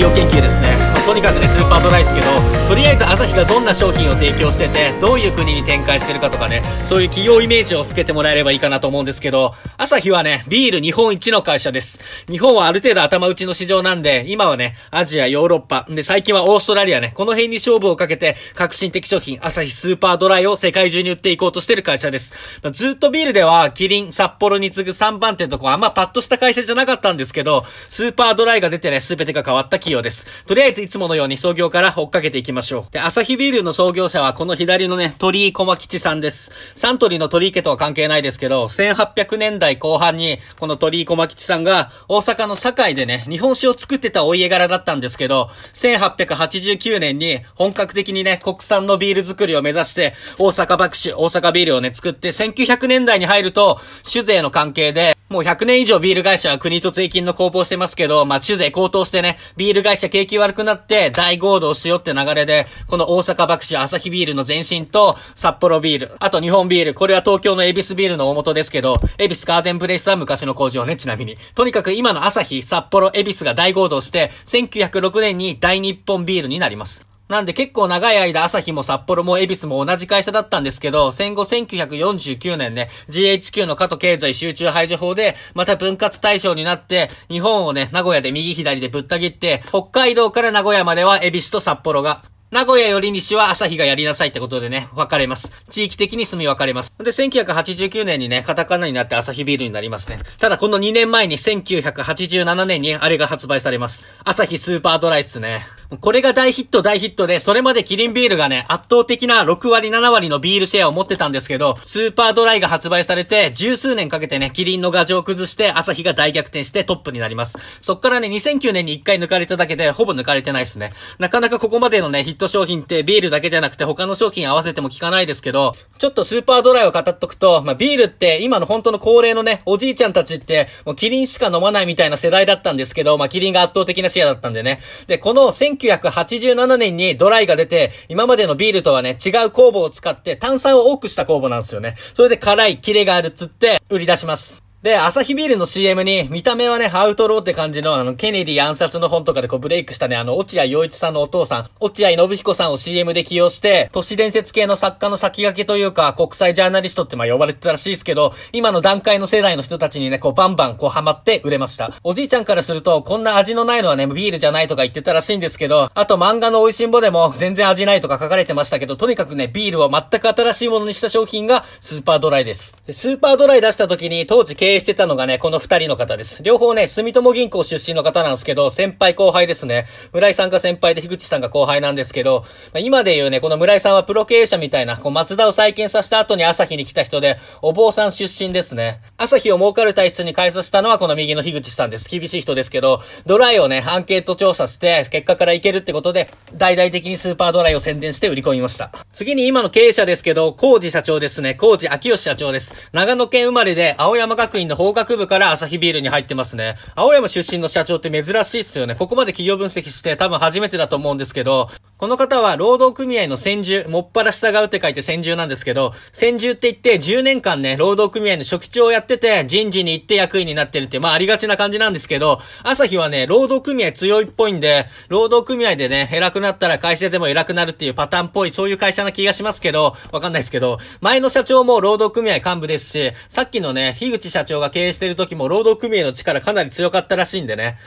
要研究ですねとにかくねスーパードライですけどとりあえず朝日がどんな商品を提供しててどういう国に展開してるかとかねそういう企業イメージをつけてもらえればいいかなと思うんですけど朝日はねビール日本一の会社です日本はある程度頭打ちの市場なんで今はねアジアヨーロッパで最近はオーストラリアねこの辺に勝負をかけて革新的商品朝日スーパードライを世界中に売っていこうとしてる会社ですずっとビールではキリン札幌に次ぐ3番手とこあんまパッとした会社じゃなかったんですけどスーパードライが出てね全てが変わった企業ですとりあえずつものように創業から追っかけていきましょう。で、アサヒビールの創業者はこの左のね、鳥居駒吉さんです。サントリーの鳥居家とは関係ないですけど、1800年代後半に、この鳥居駒吉さんが、大阪の堺でね、日本酒を作ってたお家柄だったんですけど、1889年に本格的にね、国産のビール作りを目指して、大阪爆死、大阪ビールをね、作って、1900年代に入ると、酒税の関係で、もう100年以上ビール会社は国と税金の攻防してますけど、まあ、酒税高騰してね、ビール会社景気悪くなって大合同しようって流れで、この大阪爆死朝日ビールの前身と、札幌ビール、あと日本ビール、これは東京のエビスビールの大元ですけど、エビスガーデンブレイスは昔の工場ね、ちなみに。とにかく今の朝日、札幌、エビスが大合同して、1906年に大日本ビールになります。なんで結構長い間、朝日も札幌も恵比寿も同じ会社だったんですけど、戦後1949年ね、GHQ の加藤経済集中排除法で、また分割対象になって、日本をね、名古屋で右左でぶった切って、北海道から名古屋までは恵比寿と札幌が、名古屋より西は朝日がやりなさいってことでね、分かれます。地域的に住み分かれます。で、1989年にね、カタカナになって朝日ビールになりますね。ただこの2年前に1987年にあれが発売されます。朝日スーパードライっすね。これが大ヒット大ヒットで、それまでキリンビールがね、圧倒的な6割7割のビールシェアを持ってたんですけど、スーパードライが発売されて、十数年かけてね、キリンの画像を崩して、朝日が大逆転してトップになります。そっからね、2009年に1回抜かれただけで、ほぼ抜かれてないっすね。なかなかここまでのね、ヒット商品ってビールだけじゃなくて他の商品合わせても効かないですけど、ちょっとスーパードライを語っとくと、まあ、ビールって今の本当の恒例のね、おじいちゃんたちって、もうキリンしか飲まないみたいな世代だったんですけど、まあ、キリンが圧倒的なシェアだったんでね。で、この1987年にドライが出て、今までのビールとはね、違う酵母を使って炭酸を多くした酵母なんですよね。それで辛い、キレがあるっつって売り出します。で、アサヒビールの CM に、見た目はね、アウトローって感じの、あの、ケネディ暗殺の本とかでこうブレイクしたね、あの、落合陽一さんのお父さん、落合信彦さんを CM で起用して、都市伝説系の作家の先駆けというか、国際ジャーナリストってまあ呼ばれてたらしいですけど、今の段階の世代の人たちにね、こうバンバンこうハマって売れました。おじいちゃんからすると、こんな味のないのはね、ビールじゃないとか言ってたらしいんですけど、あと漫画の美味しんぼでも全然味ないとか書かれてましたけど、とにかくね、ビールを全く新しいものにした商品がスーパードライです。でスーパードライ出した時に、当時経経営してたのがね、この二人の方です。両方ね、住友銀行出身の方なんですけど、先輩後輩ですね。村井さんが先輩で樋口さんが後輩なんですけど、ま今で言うね、この村井さんはプロ経営者みたいな、こう松田を再建させた後に朝日に来た人で、お坊さん出身ですね。朝日を儲かる体質に改札したのはこの右の樋口さんです。厳しい人ですけど、ドライをね、アンケート調査して、結果からいけるってことで、大々的にスーパードライを宣伝して売り込みました。次に今の経営者ですけど、工事社長ですね。工事秋吉社長です。長野県生まれで青山学院院の法学部から朝日ビールに入ってますね。青山出身の社長って珍しいっすよね。ここまで企業分析して多分初めてだと思うんですけど、この方は労働組合の先住、もっぱら従うって書いて先住なんですけど、先住って言って10年間ね、労働組合の初期長をやってて、人事に行って役員になってるって、まあありがちな感じなんですけど、朝日はね、労働組合強いっぽいんで、労働組合でね、偉くなったら会社でも偉くなるっていうパターンっぽい、そういう会社な気がしますけど、わかんないですけど、前の社長も労働組合幹部ですし、さっきのね、樋口社長長が経営してる時も労働組合の力かなり強かったらしいんでね。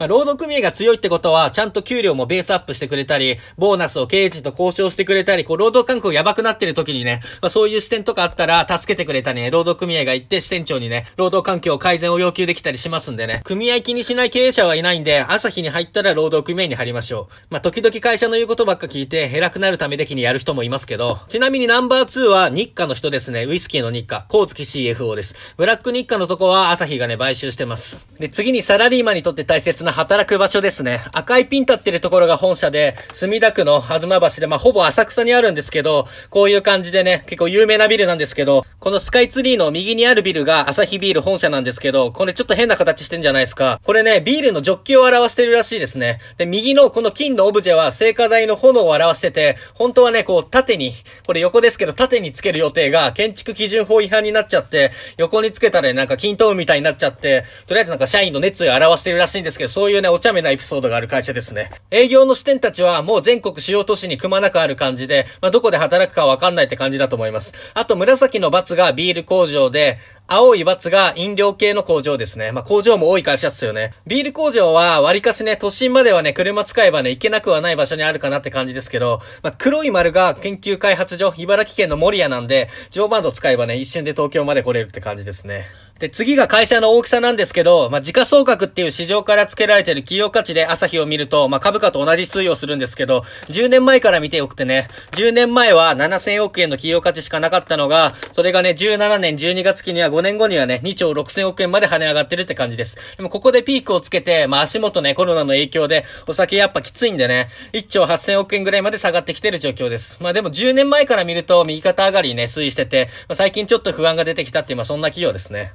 まあ、労働組合が強いってことは、ちゃんと給料もベースアップしてくれたり、ボーナスを経営陣と交渉してくれたり、こう、労働環境やばくなってる時にね、まあ、そういう視点とかあったら、助けてくれたりね、労働組合が行って支店長にね、労働環境改善を要求できたりしますんでね、組合気にしない経営者はいないんで、朝日に入ったら労働組合に入りましょう。まあ、時々会社の言うことばっか聞いて、偉くなるため的にやる人もいますけど、ちなみにナンバー2は日課の人ですね、ウイスキーの日課、コーツキ CFO です。ブラック日課のとこは朝日がね、買収してます。で、次にサラリーマンにとって大切なな働く場所ですね。赤いピン立ってるところが本社で、墨田区の間橋で、まあ、ほぼ浅草にあるんですけど、こういう感じでね、結構有名なビルなんですけど、このスカイツリーの右にあるビルが朝日ビール本社なんですけど、これちょっと変な形してんじゃないですか。これね、ビールのジョッキを表してるらしいですね。で、右のこの金のオブジェは聖火台の炎を表してて、本当はね、こう縦に、これ横ですけど縦につける予定が建築基準法違反になっちゃって、横につけたらなんか均等みたいになっちゃって、とりあえずなんか社員の熱意を表してるらしいんですけど、そういうね、お茶目なエピソードがある会社ですね。営業の支店たちはもう全国主要都市にくまなくある感じで、まあ、どこで働くかわかんないって感じだと思います。あと、紫の罰がビール工場で、青いツが飲料系の工場ですね。まあ、工場も多い会社っすよね。ビール工場は、割かしね、都心まではね、車使えばね、行けなくはない場所にあるかなって感じですけど、まあ、黒い丸が研究開発所、茨城県の森屋なんで、常磐道使えばね、一瞬で東京まで来れるって感じですね。で、次が会社の大きさなんですけど、まあ、時価総額っていう市場から付けられてる企業価値で朝日を見ると、まあ、株価と同じ推移をするんですけど、10年前から見てよくてね、10年前は7000億円の企業価値しかなかったのが、それがね、17年12月期には5年後にはね、2兆6000億円まで跳ね上がってるって感じです。でもここでピークをつけて、まあ、足元ね、コロナの影響で、お酒やっぱきついんでね、1兆8000億円ぐらいまで下がってきてる状況です。まあ、でも10年前から見ると、右肩上がりね、推移してて、まあ、最近ちょっと不安が出てきたっていう、まあ、そんな企業ですね。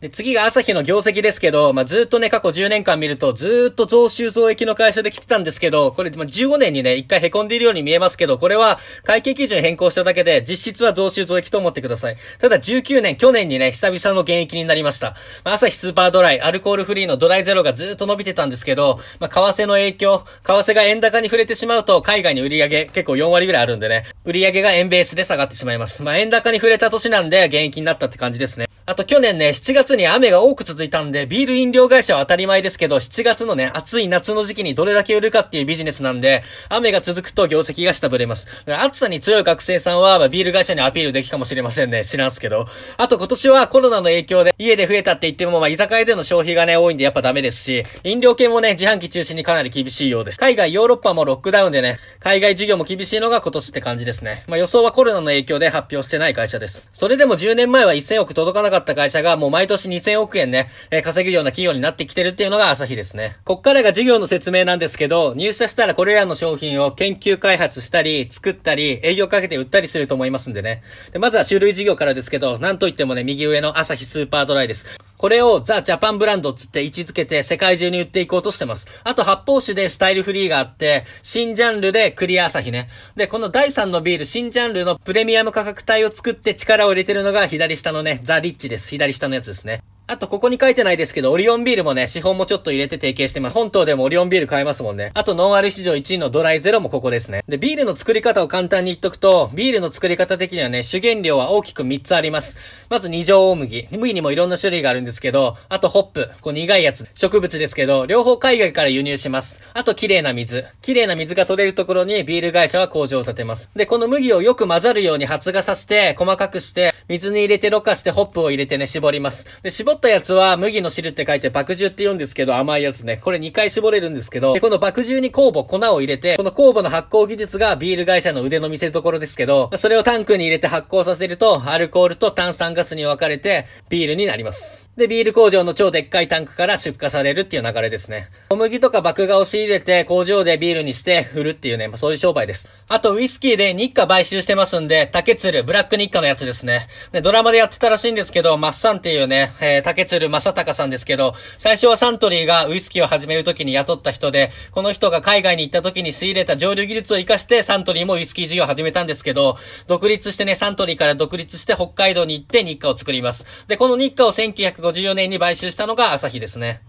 で、次が朝日の業績ですけど、まあ、ずっとね、過去10年間見ると、ずっと増収増益の会社で来てたんですけど、これ、ま15年にね、一回凹んでいるように見えますけど、これは、会計基準変更しただけで、実質は増収増益と思ってください。ただ、19年、去年にね、久々の現役になりました。まあ、朝日スーパードライ、アルコールフリーのドライゼロがずっと伸びてたんですけど、まあ、為替の影響、為替が円高に触れてしまうと、海外に売り上げ、結構4割ぐらいあるんでね、売り上げが円ベースで下がってしまいます。まあ、円高に触れた年なんで、現役になったって感じですね。あと去年ね、7月に雨が多く続いたんで、ビール飲料会社は当たり前ですけど、7月のね、暑い夏の時期にどれだけ売るかっていうビジネスなんで、雨が続くと業績が下振れます。暑さに強い学生さんは、まあ、ビール会社にアピールできかもしれませんね。知らんすけど。あと今年はコロナの影響で、家で増えたって言っても、まあ、居酒屋での消費がね、多いんでやっぱダメですし、飲料系もね、自販機中心にかなり厳しいようです。海外、ヨーロッパもロックダウンでね、海外事業も厳しいのが今年って感じですね。まあ、予想はコロナの影響で発表してない会社です。それでも10年前は1000億届かなかったかった会社がもう毎年2000億円ね、えー、稼ぐような企業になってきてるっていうのが朝日ですね。こっからが事業の説明なんですけど、入社したらこれらの商品を研究開発したり、作ったり、営業かけて売ったりすると思いますんでね。でまずは種類事業からですけど、なんといってもね、右上の朝日スーパードライです。これをザ・ジャパンブランドつって位置づけて世界中に売っていこうとしてます。あと発泡酒でスタイルフリーがあって、新ジャンルでクリア朝日ね。で、この第3のビール、新ジャンルのプレミアム価格帯を作って力を入れてるのが左下のね、ザ・リッチです。左下のやつですね。あと、ここに書いてないですけど、オリオンビールもね、資本もちょっと入れて提携してます。本島でもオリオンビール買えますもんね。あと、ノンアル市場1位のドライゼロもここですね。で、ビールの作り方を簡単に言っとくと、ビールの作り方的にはね、主原料は大きく3つあります。まず、二条大麦。麦にもいろんな種類があるんですけど、あと、ホップ。こう、苦いやつ。植物ですけど、両方海外から輸入します。あと、綺麗な水。綺麗な水が取れるところに、ビール会社は工場を建てます。で、この麦をよく混ざるように発芽させて、細かくして、水に入れてろ過して、ホップを入れてね、絞ります。で、絞ったやつは麦の汁って書いて爆汁って言うんですけど甘いやつね。これ2回絞れるんですけど、この爆汁に酵母、粉を入れて、この酵母の発酵技術がビール会社の腕の見せ所ですけど、それをタンクに入れて発酵させると、アルコールと炭酸ガスに分かれてビールになります。で、ビール工場の超でっかいタンクから出荷されるっていう流れですね。小麦とか麦芽を仕入れて工場でビールにして売るっていうね、まあ、そういう商売です。あと、ウイスキーで日課買収してますんで、竹鶴、ブラック日課のやつですね。で、ドラマでやってたらしいんですけど、マッサンっていうね、えー、竹鶴正隆さんですけど、最初はサントリーがウイスキーを始めるときに雇った人で、この人が海外に行った時に仕入れた上流技術を活かしてサントリーもウイスキー事業を始めたんですけど、独立してね、サントリーから独立して北海道に行って日課を作ります。で、この日課を1950 1954年に買収したのが朝日ですね。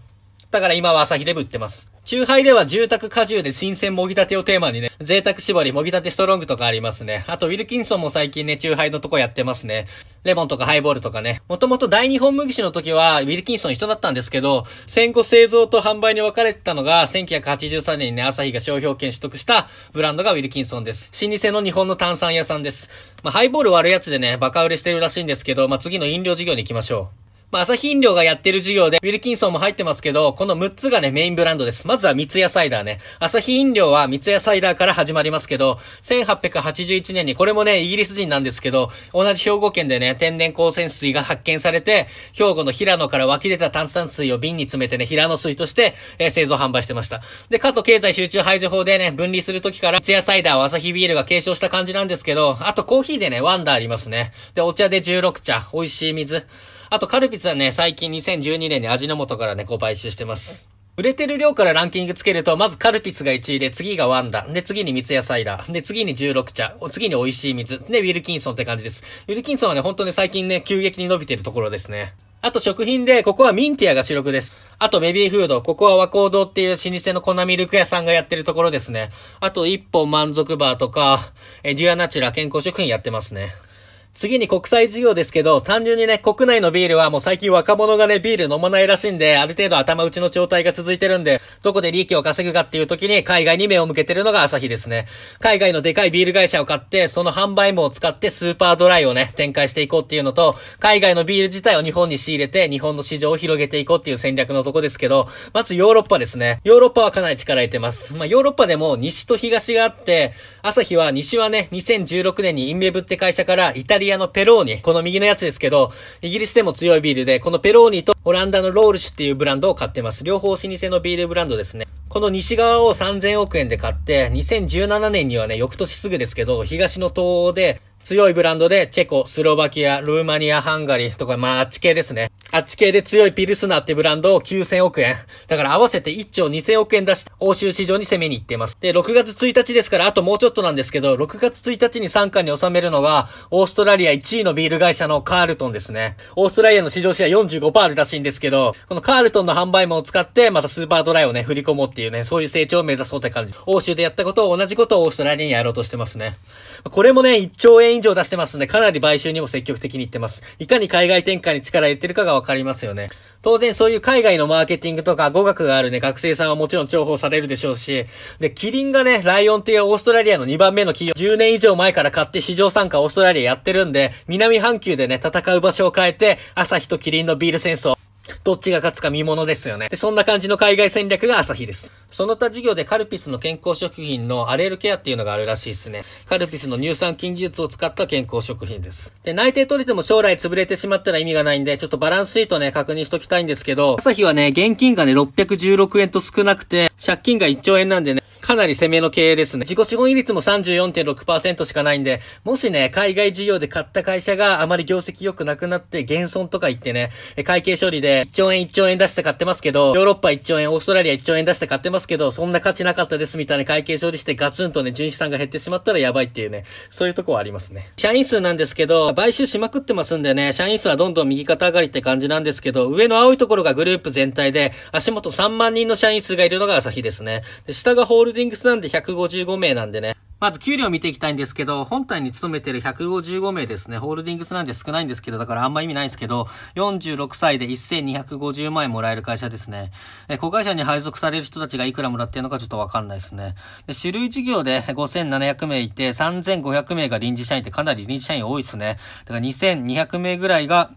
だから今は朝日で売ってます。中杯では住宅果汁で新鮮もぎたてをテーマにね、贅沢絞りもぎたてストロングとかありますね。あとウィルキンソンも最近ね、中杯のとこやってますね。レモンとかハイボールとかね。もともと大日本麦酒の時はウィルキンソン一緒だったんですけど、戦後製造と販売に分かれてたのが、1983年にね、朝日が商標権取得したブランドがウィルキンソンです。老舗の日本の炭酸屋さんです。まあ、ハイボール悪いやつでね、バカ売れしてるらしいんですけど、まあ、次の飲料事業に行きましょう。まあ、朝飲料がやってる事業で、ウィルキンソンも入ってますけど、この6つがね、メインブランドです。まずは三ツ矢サイダーね。朝日飲料は三ツ矢サイダーから始まりますけど、1881年に、これもね、イギリス人なんですけど、同じ兵庫県でね、天然光泉水が発見されて、兵庫の平野から湧き出た炭酸水を瓶に詰めてね、平野水として、えー、製造販売してました。で、加藤経済集中排除法でね、分離するときから、三ツ矢サイダーを朝日ビールが継承した感じなんですけど、あとコーヒーでね、ワンダーありますね。で、お茶で16茶、美味しい水。あと、カルピスはね、最近2012年に味の素からね、こう買収してます。売れてる量からランキングつけると、まずカルピスが1位で、次がワンダ、で、次に三ツ矢サイダー、で、次に16茶、次に美味しい水、で、ウィルキンソンって感じです。ウィルキンソンはね、本当に最近ね、急激に伸びてるところですね。あと食品で、ここはミンティアが主力です。あとベビーフード、ここは和光堂っていう老舗の粉ミルク屋さんがやってるところですね。あと一本満足バーとか、デュアナチュラ健康食品やってますね。次に国際事業ですけど、単純にね、国内のビールはもう最近若者がね、ビール飲まないらしいんで、ある程度頭打ちの状態が続いてるんで、どこで利益を稼ぐかっていう時に海外に目を向けてるのが朝日ですね。海外のでかいビール会社を買って、その販売網を使ってスーパードライをね、展開していこうっていうのと、海外のビール自体を日本に仕入れて、日本の市場を広げていこうっていう戦略のとこですけど、まずヨーロッパですね。ヨーロッパはかなり力入れてます。まあ、ヨーロッパでも西と東があって、朝日は西はね、2016年にインベブって会社からイタリリアのペローニ、この右のやつですけど、イギリスでも強いビールで、このペローニとオランダのロールシュっていうブランドを買ってます。両方老舗のビールブランドですね。この西側を3000億円で買って、2017年にはね、翌年すぐですけど、東の東欧で強いブランドで、チェコ、スロバキア、ルーマニア、ハンガリーとか、まあ、あっち系ですね。あっち系で強いピルスナーってブランドを9000億円。だから合わせて1兆2000億円出して、欧州市場に攻めに行っています。で、6月1日ですから、あともうちょっとなんですけど、6月1日に参加に収めるのが、オーストラリア1位のビール会社のカールトンですね。オーストラリアの市場シェア45%あるらしいんですけど、このカールトンの販売もを使って、またスーパードライをね、振り込もうっていうね、そういう成長を目指そうって感じ。欧州でやったことを同じことをオーストラリアにやろうとしてますね。これもね、1兆円以上出してますんで、かなり買収にも積極的に行ってます。いかに海外展開に力入れてるかがわかりますよね。当然そういう海外のマーケティングとか語学があるね、学生さんはもちろん重宝されるでしょうし、で、キリンがね、ライオンっていうオーストラリアの2番目の企業、10年以上前から買って市場参加オーストラリアやってるんで、南半球でね、戦う場所を変えて、朝日とキリンのビール戦争、どっちが勝つか見物ですよね。で、そんな感じの海外戦略が朝日です。その他事業でカルピスの健康食品のアレルケアっていうのがあるらしいですね。カルピスの乳酸菌技術を使った健康食品です。で、内定取れても将来潰れてしまったら意味がないんで、ちょっとバランスシートね、確認しときたいんですけど、朝日はね、現金がね、616円と少なくて、借金が1兆円なんでね、かなり攻めの経営ですね。自己資本比率も34.6%しかないんで、もしね、海外事業で買った会社があまり業績良くなくなって、減損とか言ってね、会計処理で1兆円1兆円出して買ってますけど、ヨーロッパ1兆円、オーストラリア1兆円出して買ってますけど、そんな価値なかったですみたいな会計処理してガツンとね、純資産が減ってしまったらやばいっていうね、そういうとこはありますね。社員数なんですけど、買収しまくってますんでね、社員数はどんどん右肩上がりって感じなんですけど、上の青いところがグループ全体で、足元3万人の社員数がいるのが朝日ですね。で下がホールールディングスなんで155名なんでね。まず給料見ていきたいんですけど、本体に勤めてる155名ですね。ホールディングスなんで少ないんですけど、だからあんま意味ないんですけど、46歳で1250万円もらえる会社ですね。え、子会社に配属される人たちがいくらもらってるのかちょっとわかんないですね。で、種類事業で5700名いて、3500名が臨時社員ってかなり臨時社員多いですね。だから2200名ぐらいが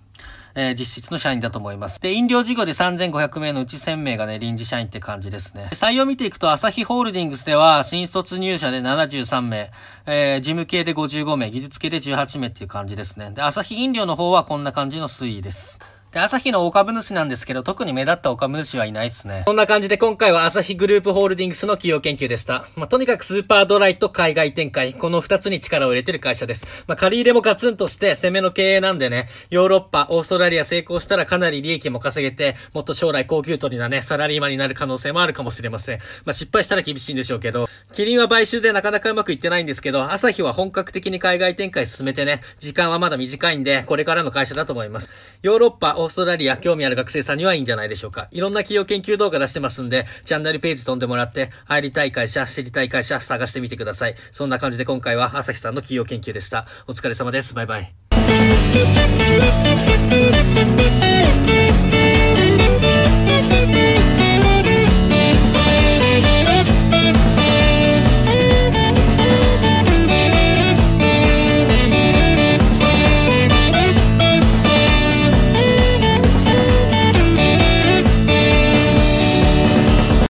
えー、実質の社員だと思います。で、飲料事業で3500名のうち1000名がね、臨時社員って感じですね。採用見ていくと、朝日ホールディングスでは、新卒入社で73名、えー、事務系で55名、技術系で18名っていう感じですね。で、朝日飲料の方はこんな感じの推移です。で、朝日の大株主なんですけど、特に目立った大株主はいないっすね。そんな感じで今回は朝日グループホールディングスの企業研究でした。まあ、とにかくスーパードライと海外展開、この二つに力を入れてる会社です。まあ、借り入れもガツンとして攻めの経営なんでね、ヨーロッパ、オーストラリア成功したらかなり利益も稼げて、もっと将来高級取りなね、サラリーマンになる可能性もあるかもしれません。まあ、失敗したら厳しいんでしょうけど、キリンは買収でなかなかうまくいってないんですけど、朝日は本格的に海外展開進めてね、時間はまだ短いんで、これからの会社だと思います。ヨーロッパ、オーストラリア興味ある学生さんにはいいんじゃないでしょうか。いろんな企業研究動画出してますんで、チャンネルページ飛んでもらって、入りたい会社、知りたい会社、探してみてください。そんな感じで今回は朝日さんの企業研究でした。お疲れ様です。バイバイ。